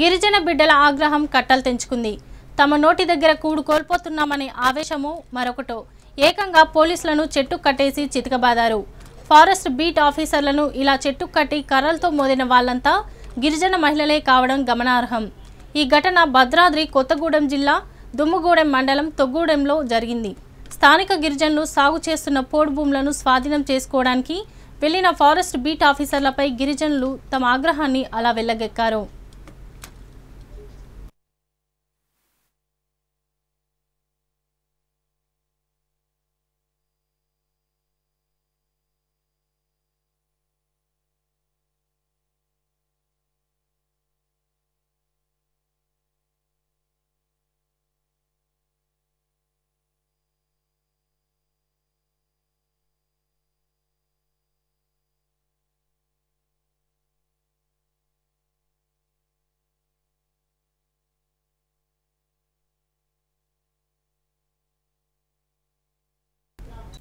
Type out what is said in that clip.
గిరిజన బిడ్డల ఆగ్రహం కట్టలు తెంచుకుంది తమ నోటి దగ్గర కూడు కోల్పోతున్నామనే ఆవేశము మరొకటో ఏకంగా పోలీసులను చెట్టు కట్టేసి చితకబాదారు ఫారెస్ట్ బీట్ ఆఫీసర్లను ఇలా చెట్టు కట్టి కర్రలతో మోదిన వాళ్ళంతా గిరిజన మహిళలే కావడం గమనార్హం ఈ ఘటన భద్రాద్రి కొత్తగూడెం జిల్లా దుమ్ముగూడెం మండలం తొగ్గూడెంలో జరిగింది స్థానిక గిరిజనులు సాగు చేస్తున్న పోడు భూములను స్వాధీనం చేసుకోవడానికి వెళ్లిన ఫారెస్ట్ బీట్ ఆఫీసర్లపై గిరిజనులు తమ ఆగ్రహాన్ని అలా వెళ్ళగెక్కారు